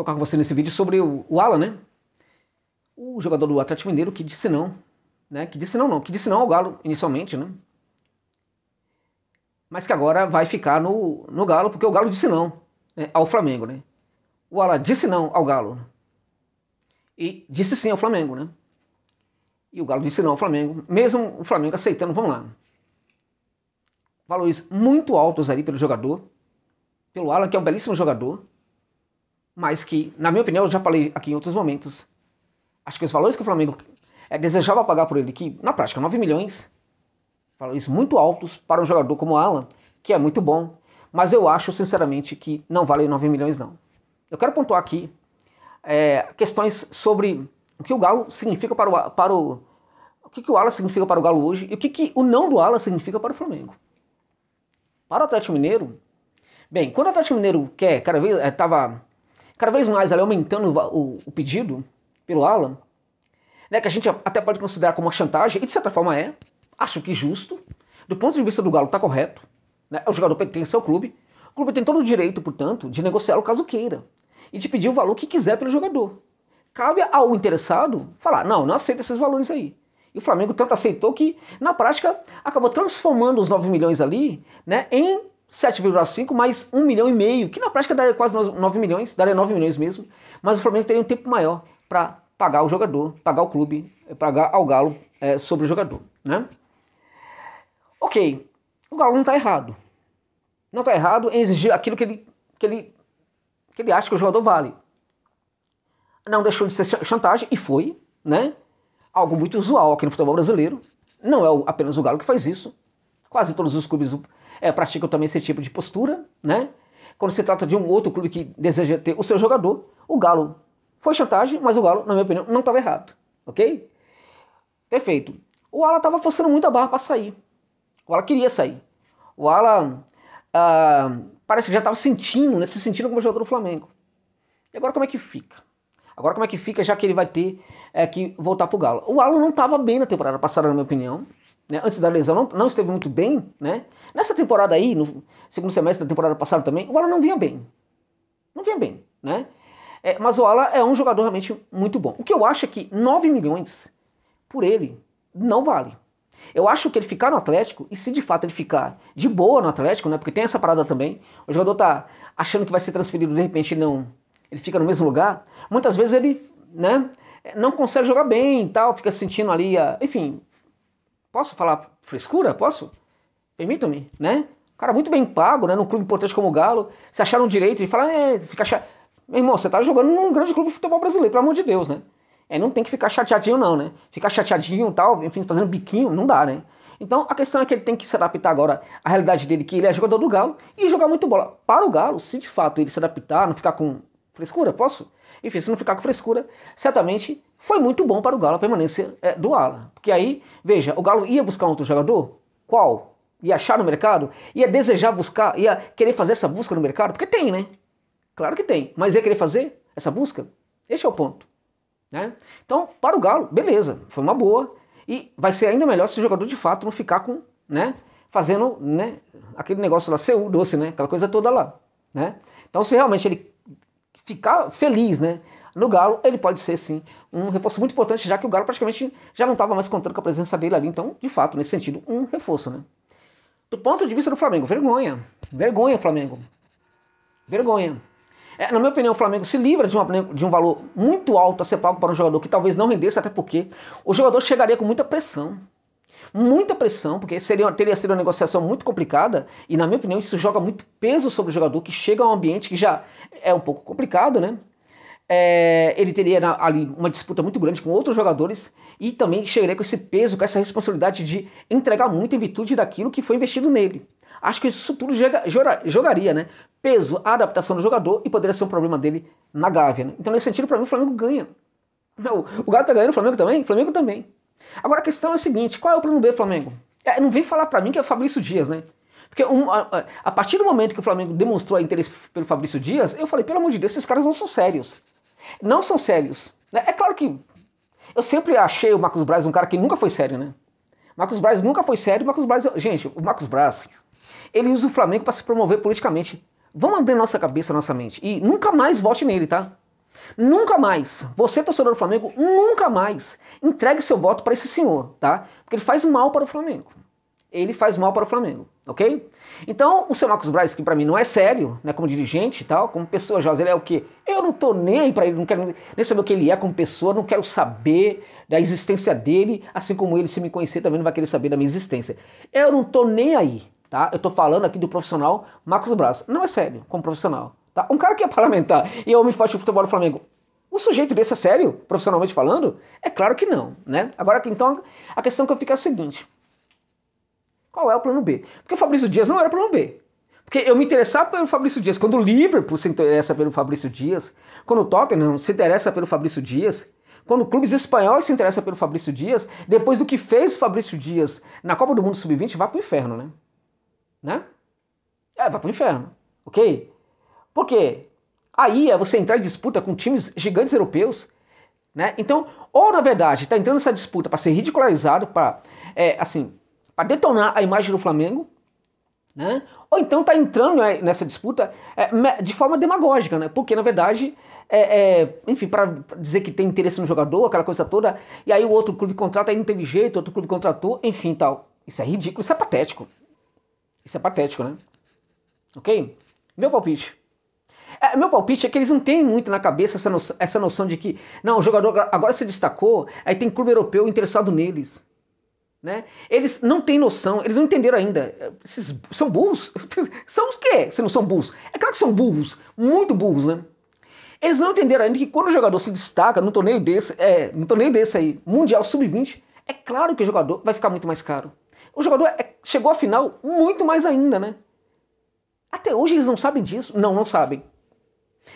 tocar com você nesse vídeo sobre o, o Alan, né? O jogador do Atlético Mineiro que disse não, né? Que disse não, não, que disse não ao Galo inicialmente, né? Mas que agora vai ficar no, no Galo, porque o Galo disse não né? ao Flamengo, né? O Alan disse não ao Galo. E disse sim ao Flamengo, né? E o Galo disse não ao Flamengo, mesmo o Flamengo aceitando, vamos lá. Valores muito altos ali pelo jogador, pelo Alan, que é um belíssimo jogador, mas que, na minha opinião, eu já falei aqui em outros momentos, acho que os valores que o Flamengo é, desejava pagar por ele, que na prática 9 milhões, valores muito altos para um jogador como Alan, que é muito bom, mas eu acho sinceramente que não vale 9 milhões não. Eu quero pontuar aqui é, questões sobre o que o Galo significa para o, para o, o que, que o Alan significa para o Galo hoje e o que, que o não do Alan significa para o Flamengo. Para o Atlético Mineiro, bem, quando o Atlético Mineiro quer, cada vez estava é, cada vez mais ela é aumentando o, o pedido pelo Alan, né, que a gente até pode considerar como uma chantagem, e de certa forma é, acho que justo, do ponto de vista do Galo está correto, né, é o jogador pertence ao clube, o clube tem todo o direito, portanto, de negociar o caso queira e de pedir o valor que quiser pelo jogador. Cabe ao interessado falar, não, não aceito esses valores aí. E o Flamengo tanto aceitou que, na prática, acabou transformando os 9 milhões ali né, em 7,5 mais 1 milhão e meio, que na prática daria quase 9 milhões, daria 9 milhões mesmo, mas o Flamengo teria um tempo maior para pagar o jogador, pagar o clube, eh, pagar ao Galo é, sobre o jogador, né? Ok, o Galo não está errado. Não está errado em exigir aquilo que ele, que, ele, que ele acha que o jogador vale. Não deixou de ser chantagem, e foi, né? Algo muito usual aqui no futebol brasileiro. Não é apenas o Galo que faz isso. Quase todos os clubes é, praticam também esse tipo de postura, né? Quando se trata de um outro clube que deseja ter o seu jogador, o Galo foi chantagem, mas o Galo, na minha opinião, não estava errado, ok? Perfeito. O Ala estava forçando muito a barra para sair. O Ala queria sair. O Ala ah, parece que já estava sentindo, né, se sentindo como jogador do Flamengo. E agora como é que fica? Agora como é que fica já que ele vai ter é, que voltar pro Galo? O Alan não estava bem na temporada passada, na minha opinião né, antes da lesão não, não esteve muito bem, né? Nessa temporada aí, no segundo semestre da temporada passada também, o Ala não vinha bem. Não vinha bem, né? É, mas o Ala é um jogador realmente muito bom. O que eu acho é que 9 milhões por ele não vale. Eu acho que ele ficar no Atlético, e se de fato ele ficar de boa no Atlético, né? Porque tem essa parada também. O jogador tá achando que vai ser transferido, de repente ele não. Ele fica no mesmo lugar. Muitas vezes ele, né? Não consegue jogar bem e tal, fica sentindo ali. A, enfim, Posso falar frescura? Posso? Permitam-me, né? cara muito bem pago, né? Num clube importante como o Galo. Se acharam direito de falar, é, fica chato. Meu irmão, você tá jogando num grande clube de futebol brasileiro, pelo amor de Deus, né? É, não tem que ficar chateadinho, não, né? Ficar chateadinho e tal, enfim, fazendo biquinho, não dá, né? Então a questão é que ele tem que se adaptar agora à realidade dele, que ele é jogador do Galo, e jogar muito bola. Para o Galo, se de fato ele se adaptar, não ficar com frescura, posso? Enfim, se não ficar com frescura, certamente foi muito bom para o Galo a permanência é, do Ala. Porque aí, veja, o Galo ia buscar um outro jogador? Qual? Ia achar no mercado? Ia desejar buscar? Ia querer fazer essa busca no mercado? Porque tem, né? Claro que tem. Mas ia querer fazer essa busca? Este é o ponto. Né? Então, para o Galo, beleza, foi uma boa. E vai ser ainda melhor se o jogador de fato não ficar com, né? Fazendo, né? Aquele negócio lá, seu doce, né? Aquela coisa toda lá, né? Então, se realmente ele ficar feliz, né? No Galo, ele pode ser sim um reforço muito importante, já que o Galo praticamente já não estava mais contando com a presença dele ali. Então, de fato, nesse sentido, um reforço, né? Do ponto de vista do Flamengo, vergonha. Vergonha, Flamengo. Vergonha. É, na minha opinião, o Flamengo se livra de, uma, né, de um valor muito alto a ser pago para um jogador que talvez não rendesse, até porque o jogador chegaria com muita pressão muita pressão, porque seria, teria sido uma negociação muito complicada, e na minha opinião isso joga muito peso sobre o jogador que chega a um ambiente que já é um pouco complicado, né? É, ele teria ali uma disputa muito grande com outros jogadores e também chegaria com esse peso, com essa responsabilidade de entregar muito em virtude daquilo que foi investido nele. Acho que isso tudo joga, joga, jogaria, né? Peso, a adaptação do jogador e poderia ser um problema dele na Gávea. Né? Então, nesse sentido, para mim, o Flamengo ganha. O, o Gato tá ganhando, o Flamengo também? O Flamengo também. Agora a questão é a seguinte: qual é o plano B, Flamengo? É, não vem falar para mim que é o Fabrício Dias, né? Porque um, a, a, partir do momento que o Flamengo demonstrou interesse pelo Fabrício Dias, eu falei, pelo amor de Deus, esses caras não são sérios. Não são sérios. Né? É claro que eu sempre achei o Marcos Braz um cara que nunca foi sério, né? Marcos Braz nunca foi sério. Marcos Braz, gente, o Marcos Braz, ele usa o Flamengo para se promover politicamente. Vamos abrir nossa cabeça, nossa mente. E nunca mais vote nele, tá? Nunca mais, você torcedor do Flamengo, nunca mais entregue seu voto para esse senhor, tá? Porque ele faz mal para o Flamengo. Ele faz mal para o Flamengo, ok? Então, o seu Marcos Braz, que para mim não é sério, né, como dirigente e tal, como pessoa, José, ele é o quê? Eu não tô nem aí para ele, não quero nem saber o que ele é como pessoa, não quero saber da existência dele, assim como ele, se me conhecer, também não vai querer saber da minha existência. Eu não tô nem aí, tá? Eu tô falando aqui do profissional Marcos Braz. Não é sério, como profissional. Tá? Um cara que é parlamentar e é homem forte de futebol do Flamengo. Um sujeito desse é sério, profissionalmente falando? É claro que não, né? Agora, então, a questão que eu fico é a seguinte. Qual é o plano B? Porque o Fabrício Dias não era plano B. Porque eu me interessava pelo Fabrício Dias. Quando o Liverpool se interessa pelo Fabrício Dias, quando o Tottenham se interessa pelo Fabrício Dias, quando clubes espanhóis se interessam pelo Fabrício Dias, depois do que fez Fabrício Dias na Copa do Mundo Sub-20, vai pro inferno, né? Né? É, vai pro inferno, ok? Porque aí é você entrar em disputa com times gigantes europeus, né? Então, ou na verdade está entrando nessa disputa para ser ridicularizado, para é, assim, para detonar a imagem do Flamengo, né? Ou então está entrando né, nessa disputa é, de forma demagógica, né? Porque na verdade é, é, enfim, para dizer que tem interesse no jogador, aquela coisa toda, e aí o outro clube contrata, aí não teve jeito, outro clube contratou, enfim tal. Isso é ridículo, isso é patético. Isso é patético, né? Ok? Meu palpite. É, meu palpite é que eles não têm muito na cabeça essa noção, essa noção de que, não, o jogador agora se destacou, aí tem clube europeu interessado neles. Né? Eles não têm noção, eles não entenderam ainda. Esses, são burros? são os quê? Se não são burros? É claro que são burros, muito burros, né? Eles não entenderam ainda que quando o jogador se destaca no torneio desse, é, no torneio desse aí, Mundial Sub-20, é claro que o jogador vai ficar muito mais caro. O jogador é, chegou à final muito mais ainda, né? Até hoje eles não sabem disso? Não, não sabem.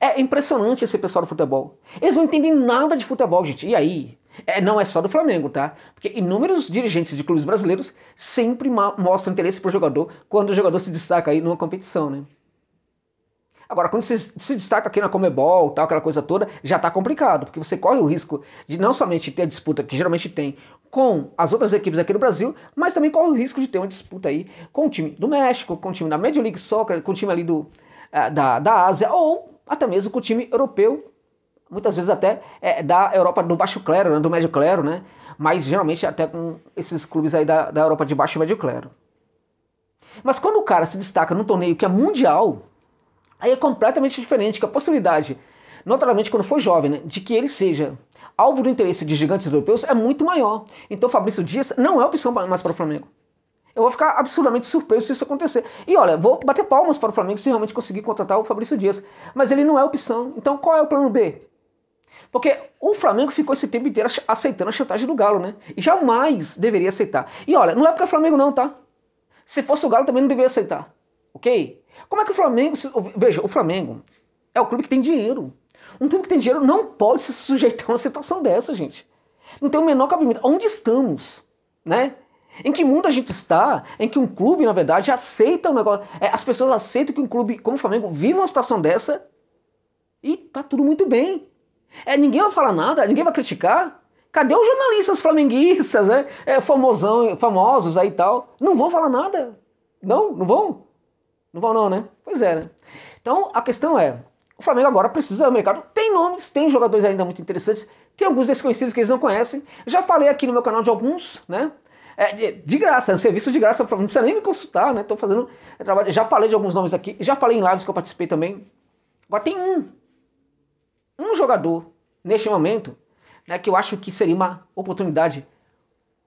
É impressionante esse pessoal do futebol. Eles não entendem nada de futebol, gente. E aí? É, não é só do Flamengo, tá? Porque inúmeros dirigentes de clubes brasileiros sempre mostram interesse por jogador quando o jogador se destaca aí numa competição, né? Agora, quando você se destaca aqui na Comebol, tal, aquela coisa toda, já está complicado, porque você corre o risco de não somente ter a disputa que geralmente tem com as outras equipes aqui no Brasil, mas também corre o risco de ter uma disputa aí com o time do México, com o time da Major League Soccer, com o time ali do, eh, da, da Ásia, ou até mesmo com o time europeu, muitas vezes até é, da Europa do baixo clero, né, do médio clero, né? Mas geralmente até com esses clubes aí da, da Europa de baixo e médio clero. Mas quando o cara se destaca num torneio que é mundial, aí é completamente diferente, que a possibilidade, notoriamente quando foi jovem, né, de que ele seja alvo do interesse de gigantes europeus é muito maior. Então Fabrício Dias não é opção mais para o Flamengo. Eu vou ficar absurdamente surpreso se isso acontecer. E olha, vou bater palmas para o Flamengo se realmente conseguir contratar o Fabrício Dias. Mas ele não é opção. Então qual é o plano B? Porque o Flamengo ficou esse tempo inteiro aceitando a chantagem do Galo, né? E jamais deveria aceitar. E olha, não é porque é Flamengo não, tá? Se fosse o Galo também não deveria aceitar, ok? Como é que o Flamengo... Se... Veja, o Flamengo é o clube que tem dinheiro. Um clube que tem dinheiro não pode se sujeitar a uma situação dessa, gente. Não tem o menor cabimento. Onde estamos, né? Em que mundo a gente está em que um clube, na verdade, aceita o negócio. É, as pessoas aceitam que um clube como o Flamengo viva uma situação dessa e tá tudo muito bem. É, ninguém vai falar nada, ninguém vai criticar. Cadê os jornalistas flamenguistas, né? É, famosão, famosos aí e tal? Não vão falar nada. Não? Não vão? Não vão não, né? Pois é, né? Então, a questão é, o Flamengo agora precisa do mercado. Tem nomes, tem jogadores ainda muito interessantes, tem alguns desconhecidos que eles não conhecem. Já falei aqui no meu canal de alguns, né? É de, de, graça, é um serviço de graça, não precisa nem me consultar, né? Estou fazendo trabalho. Já falei de alguns nomes aqui, já falei em lives que eu participei também. Agora tem um, um jogador neste momento, né, que eu acho que seria uma oportunidade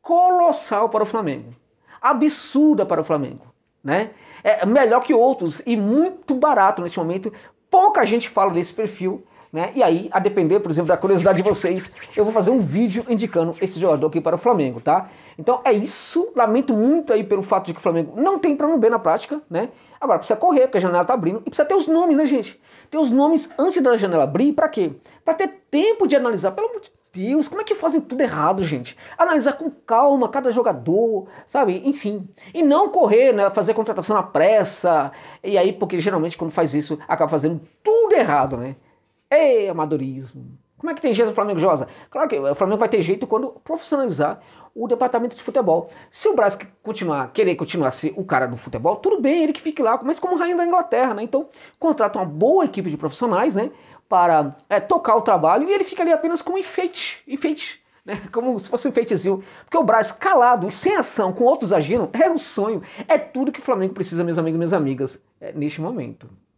colossal para o Flamengo, absurda para o Flamengo, né? É melhor que outros e muito barato neste momento. Pouca gente fala desse perfil né? E aí, a depender, por exemplo, da curiosidade de vocês, eu vou fazer um vídeo indicando esse jogador aqui para o Flamengo, tá? Então é isso. Lamento muito aí pelo fato de que o Flamengo não tem plano B na prática, né? Agora precisa correr, porque a janela tá abrindo, e precisa ter os nomes, né, gente? Ter os nomes antes da janela abrir, para quê? Para ter tempo de analisar, pelo amor de Deus, como é que fazem tudo errado, gente? Analisar com calma cada jogador, sabe? Enfim. E não correr, né? Fazer contratação na pressa. E aí, porque geralmente quando faz isso, acaba fazendo tudo errado, né? Ei, é amadorismo. Como é que tem jeito o Flamengo Josa? Claro que o Flamengo vai ter jeito quando profissionalizar o departamento de futebol. Se o Brás continuar, querer continuar ser o cara do futebol, tudo bem, ele que fique lá, mas como rainha da Inglaterra, né? Então, contrata uma boa equipe de profissionais, né? Para é, tocar o trabalho e ele fica ali apenas com enfeite, enfeite. Né? Como se fosse um enfeitezinho. Porque o Braz calado e sem ação, com outros agindo, é um sonho. É tudo que o Flamengo precisa, meus amigos e minhas amigas, é, neste momento.